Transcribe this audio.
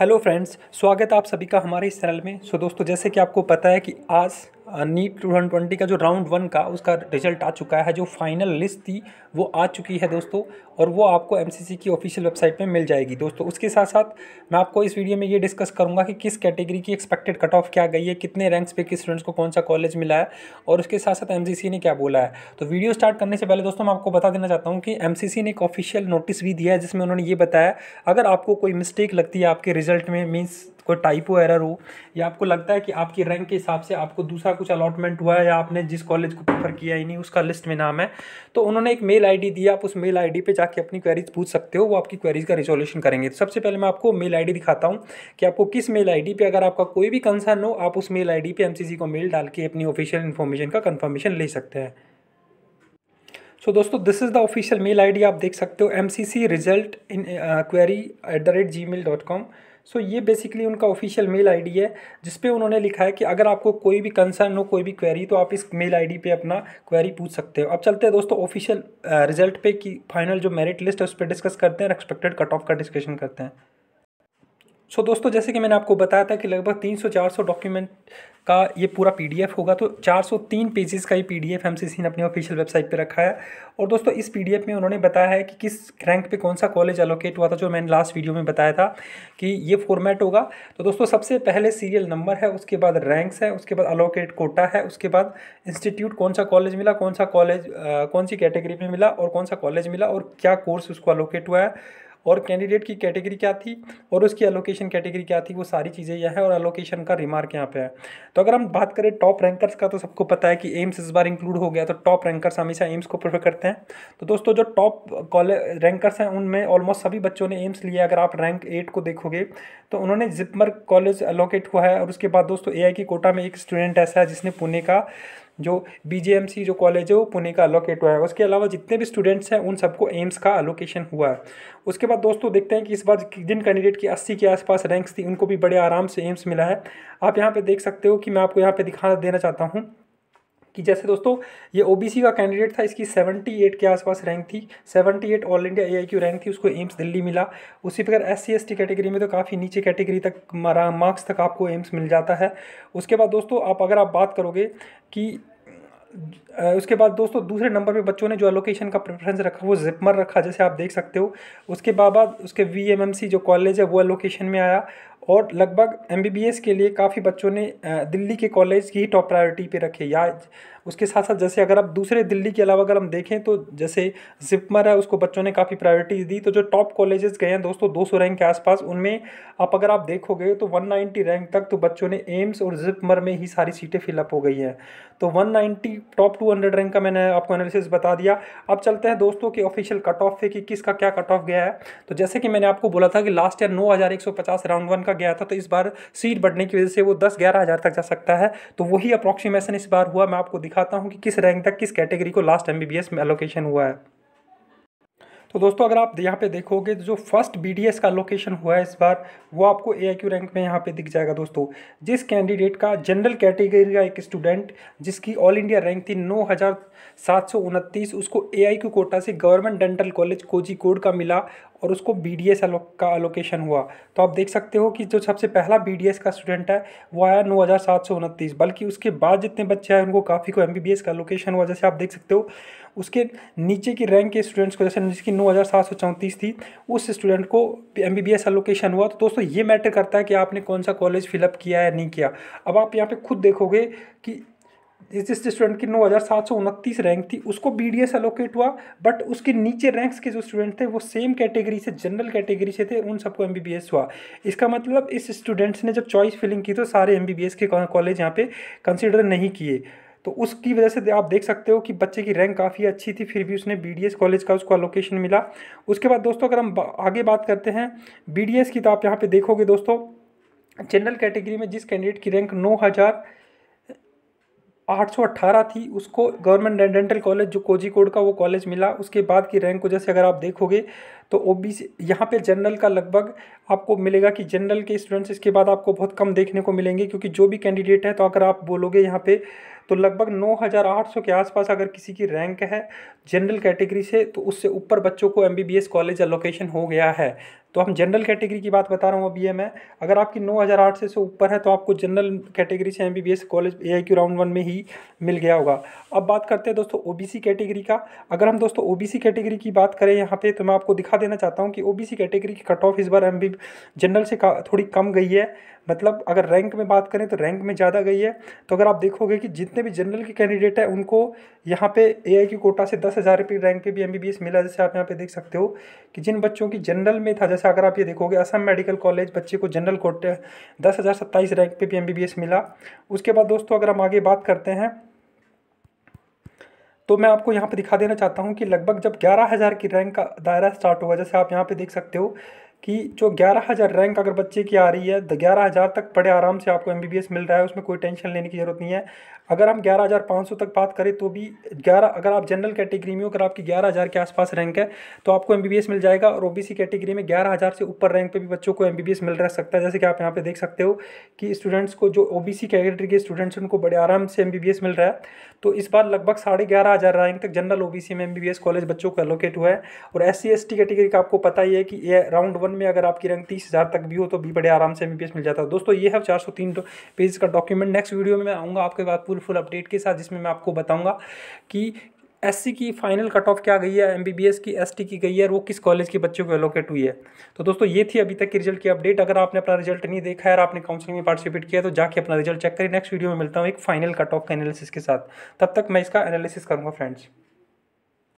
hello friends स्वागत है आप सभी का हमारे इस चैनल में सो दोस्तों जैसे कि आपको पता है कि आज नीट टू थाउजेंड ट्वेंटी का जो राउंड वन का उसका रिजल्ट आ चुका है जो फाइनल लिस्ट थी वो आ चुकी है दोस्तों और वो आपको एम की ऑफिशियल वेबसाइट पे मिल जाएगी दोस्तों उसके साथ साथ मैं आपको इस वीडियो में ये डिस्कस करूँगा कि किस कैटेगरी की एक्सपेक्टेड कट ऑफ क्या गई है कितने रैंक्स पे किस स्टूडेंट्स को कौन सा कॉलेज मिला है और उसके साथ साथ एम ने क्या बोला है तो वीडियो स्टार्ट करने से पहले दोस्तों मैं आपको बता देना चाहता हूँ कि एम ने एक ऑफिशियल नोटिस भी दिया है जिसमें उन्होंने ये बताया अगर आपको कोई मिस्टेक लगती है आपके रिजल्ट में मीन्स कोई टाइपो एरर हो या आपको लगता है कि आपकी रैंक के हिसाब से आपको दूसरा कुछ अलॉटमेंट हुआ है या आपने जिस कॉलेज को प्रेफर किया ही नहीं उसका लिस्ट में नाम है तो उन्होंने एक मेल आईडी दिया आप उस मेल आईडी पे जाके अपनी क्वेरीज पूछ सकते हो वो आपकी क्वेरीज का रिजोल्यूशन करेंगे तो सबसे पहले मैं आपको मेल आई दिखाता हूँ कि आपको किस मेल आई पे अगर आपका कोई भी कंसर्न हो आप उस मेल आई पे एमसीसी को मेल डाल के अपनी ऑफिशियल इन्फॉर्मेशन का कंफर्मेशन ले सकते हैं सो so, दोस्तों this is the official mail ID आप देख सकते हो M C C result in query at the rate G mail dot com so ये बेसिकली उनका ऑफिशियल मेल आईडी है जिस पे उन्होंने लिखा है कि अगर आपको कोई भी कंसर्न हो कोई भी क्वेरी तो आप इस मेल आईडी पे अपना क्वेरी पूछ सकते हो अब चलते हैं दोस्तों ऑफिशियल रिजल्ट uh, पे कि फाइनल जो मेरिट लिस्ट है उस पर डिस्कस करते हैं और एक्सपेक्टेड कट ऑफ का डिस्कशन करते हैं सो दोस्तों जैसे कि मैंने आपको बताया था कि लगभग 300-400 डॉक्यूमेंट का ये पूरा पीडीएफ होगा तो 403 पेजेस का ये पीडीएफ एमसीसी ने अपनी ऑफिशियल वेबसाइट पे रखा है और दोस्तों इस पीडीएफ में उन्होंने बताया है कि किस रैंक पे कौन सा कॉलेज अलोकेट हुआ था जो मैंने लास्ट वीडियो में बताया था कि ये फॉर्मेट होगा तो दोस्तों सबसे पहले सीरियल नंबर है उसके बाद रैंक्स है उसके बाद अलोकेट कोटा है उसके बाद इंस्टीट्यूट कौन सा कॉलेज मिला कौन सा कॉलेज कौन सी कैटेगरी में मिला और कौन सा कॉलेज मिला और क्या कोर्स उसको अलोकेट हुआ है और कैंडिडेट की कैटेगरी क्या थी और उसकी एलोकेशन कैटेगरी क्या थी वो सारी चीज़ें यह है और एलोकेशन का रिमार्क यहाँ पे है तो अगर हम बात करें टॉप रैंकर्स का तो सबको पता है कि एम्स इस बार इंक्लूड हो गया तो टॉप रैंकर्स हमेशा एम्स को प्रेफर करते हैं तो दोस्तों जो टॉप कॉलेज रैंकर्स हैं उनमें ऑलमोस्ट सभी बच्चों ने एम्स लिया अगर आप रैंक एट को देखोगे तो उन्होंने जिपमर कॉलेज एलोकेट हुआ है और उसके बाद दोस्तों ए की कोटा में एक स्टूडेंट ऐसा है जिसने पुणे का जो बी जो कॉलेज है वो पुणे का अलोकेट हुआ है उसके अलावा जितने भी स्टूडेंट्स हैं उन सबको एम्स का अलोकेशन हुआ है उसके बाद दोस्तों देखते हैं कि इस बार जिन कैंडिडेट की अस्सी के आसपास रैंक्स थी उनको भी बड़े आराम से एम्स मिला है आप यहाँ पर देख सकते हो कि मैं आपको यहाँ पर दिखा देना चाहता हूँ कि जैसे दोस्तों ये ओबीसी का कैंडिडेट था इसकी 78 के आसपास रैंक थी 78 all India A Q rank थी उसको एम्स दिल्ली मिला उसी प्रकार एस सी कैटेगरी में तो काफ़ी नीचे कैटेगरी तक मार्क्स तक आपको एम्स मिल जाता है उसके बाद दोस्तों आप अगर आप बात करोगे कि उसके बाद दोस्तों दूसरे नंबर पे बच्चों ने जो एलोकेशन का प्रेफरेंस रखा वो जिपमर रखा जैसे आप देख सकते हो उसके बाद उसके वी एम एम सी जो कॉलेज है वो एलोकेशन में आया और लगभग एम के लिए काफ़ी बच्चों ने दिल्ली के कॉलेज की ही टॉप प्रायोरिटी पे रखे या उसके साथ साथ जैसे अगर आप दूसरे दिल्ली के अलावा अगर हम देखें तो जैसे जिपमर है उसको बच्चों ने काफ़ी प्रायोरिटी दी तो जो टॉप कॉलेजेस गए हैं दोस्तों 200 रैंक के आसपास उनमें आप अगर आप देखोगे तो 190 रैंक तक तो बच्चों ने एम्स और जिपमर में ही सारी सीटें फिलअप हो गई हैं तो 190 टॉप हंड्रेड रैंक का मैंने आपको एनालिसिस बता दिया अब चलते हैं दोस्तों के ऑफिशियल कट ऑफ है कि किसका क्या कट ऑफ गया है तो जैसे कि मैंने आपको बोला था कि लास्ट ईयर नौ राउंड वन का गया था तो इस बार सीट बढ़ने की वजह से वो दस ग्यारह हज़ार तक जा सकता है तो वही अप्रॉक्सीमेशन इस बार हुआ मैं आपको दिखाता हूँ कि किस रैंक तक किस कैटेगरी को लास्ट एम में एलोकेशन हुआ है तो दोस्तों अगर आप यहाँ पे देखोगे जो फर्स्ट बी का लोकेशन हुआ है इस बार वो आपको ए रैंक में यहाँ पे दिख जाएगा दोस्तों जिस कैंडिडेट का जनरल कैटेगरी का एक स्टूडेंट जिसकी ऑल इंडिया रैंक थी नौ हज़ार सात सौ उनतीस उसको ए कोटा से गवर्नमेंट डेंटल कॉलेज कोजी कोड का मिला और उसको बी डी एस का अलोकेशन हुआ तो आप देख सकते हो कि जो सबसे पहला बी डी एस का स्टूडेंट है वो आया नौ हज़ार सात सौ उनतीस बल्कि उसके बाद जितने बच्चे आए उनको काफ़ी को एम बी बी एस का एलोकेशन हुआ जैसे आप देख सकते हो उसके नीचे की रैंक के स्टूडेंट्स को जैसे जिसकी नौ हज़ार सात सौ चौंतीस थी उस स्टूडेंट को M B B S allocation हुआ तो दोस्तों ये मैटर करता है कि आपने कौन सा कॉलेज फिलअप किया या नहीं किया अब आप यहाँ पर खुद देखोगे कि जिस स्टूडेंट की नौ हज़ार सात सौ उनतीस रैंक थी उसको बी डी एस एलोकेट हुआ बट उसके नीचे रैंक्स के जो स्टूडेंट थे वो सेम कैटेगरी से जनरल कैटेगरी से थे उन सबको एम बी बी एस हुआ इसका मतलब इस स्टूडेंट्स ने जब चॉइस फिलिंग की तो सारे एम बी बी एस के कॉलेज यहाँ पे कंसिडर नहीं किए तो उसकी वजह से आप देख सकते हो कि बच्चे की रैंक काफ़ी अच्छी थी फिर भी उसने बी कॉलेज का उसको अलोकेशन मिला उसके बाद दोस्तों अगर हम आगे बात करते हैं बी की तो आप यहाँ पर देखोगे दोस्तों जनरल कैटेगरी में जिस कैंडिडेट की रैंक नौ हज़ार 818 थी उसको गवर्नमेंट डेंटल कॉलेज जो कोड का वो कॉलेज मिला उसके बाद की रैंक को जैसे अगर आप देखोगे तो ओ बी सी यहाँ पर जनरल का लगभग आपको मिलेगा कि जनरल के स्टूडेंट्स इसके बाद आपको बहुत कम देखने को मिलेंगे क्योंकि जो भी कैंडिडेट है तो अगर आप बोलोगे यहाँ पे तो लगभग 9800 के आसपास अगर किसी की रैंक है जनरल कैटेगरी से तो उससे ऊपर बच्चों को एमबीबीएस कॉलेज एलोकेशन हो गया है तो हम जनरल कैटेगरी की बात बता रहा हूँ अभी मैं अगर आपकी 9800 से ऊपर है तो आपको जनरल कैटेगरी से एमबीबीएस कॉलेज क्यू राउंड वन में ही मिल गया होगा अब बात करते हैं दोस्तों सी कैटेगरी का अगर हम दोस्तों सी कैटेगरी की बात करें यहाँ पर तो मैं आपको दिखा देना चाहता हूँ कि सी कैटेगरी की कट ऑफ इस बार एम जनरल से थोड़ी कम गई है मतलब अगर रैंक में बात करें तो रैंक में ज़्यादा गई है तो अगर आप देखोगे कि जितने जितने भी जनरल के कैंडिडेट हैं उनको यहाँ पे ए आई की कोटा से दस हज़ार रुपये रैंक पे भी एमबीबीएस मिला जैसे आप यहाँ पे देख सकते हो कि जिन बच्चों की जनरल में था जैसे अगर आप ये देखोगे असम मेडिकल कॉलेज बच्चे को जनरल कोटे दस हज़ार सत्ताईस रैंक पे भी एमबीबीएस मिला उसके बाद दोस्तों अगर हम आगे बात करते हैं तो मैं आपको यहाँ पे दिखा देना चाहता हूँ कि लगभग जब ग्यारह हज़ार की रैंक का दायरा स्टार्ट हुआ जैसे आप यहाँ पे देख सकते हो कि जो ग्यारह हज़ार रैंक अगर बच्चे की आ रही है ग्यारह हज़ार तक बड़े आराम से आपको एम मिल रहा है उसमें कोई टेंशन लेने की ज़रूरत नहीं है अगर हम ग्यारह हज़ार पाँच सौ तक बात करें तो भी ग्यारह अगर आप जनरल कैटेगरी में हो अगर आपकी ग्यारह हज़ार के आसपास रैंक है तो आपको एम मिल जाएगा और ओ कैटेगरी में ग्यारह हज़ार से ऊपर रैंक पर भी बच्चों को एम मिल रह सकता है जैसे कि आप यहाँ पर देख सकते हो कि स्टूडेंट्स को जो ओ कैटेगरी के स्टूडेंट्स उनको बड़े आराम से एम मिल रहा है तो इस बार लगभग साढ़े ग्यारह हज़ार रैंक तक जनरल ओ में एम कॉलेज बच्चों को एलोकेट हुआ है और एस सी कैटेगरी का आपको पता ही है कि ये राउंड वन वन में अगर आपकी रैंक तीस हज़ार तक भी हो तो भी बड़े आराम से एम मिल जाता है दोस्तों ये है चार सौ तीन तो पेज का डॉक्यूमेंट नेक्स्ट वीडियो में मैं आऊँगा आपके बाद फुल फुल अपडेट के साथ जिसमें मैं आपको बताऊँगा कि एस की फाइनल कट ऑफ क्या गई है एम की एस की गई है वो किस कॉलेज के बच्चों को एलोकेट हुई है तो दोस्तों ये थी अभी तक की रिजल्ट की अपडेट अगर आपने अपना रिजल्ट नहीं देखा है और आपने काउंसलिंग में पार्टिसिपेट किया तो जाके अपना रिजल्ट चेक करें नेक्स्ट वीडियो में मिलता हूँ एक फाइनल कट ऑफ के एनालिसिस के साथ तब तक मैं इसका एनालिसिस करूँगा फ्रेंड्स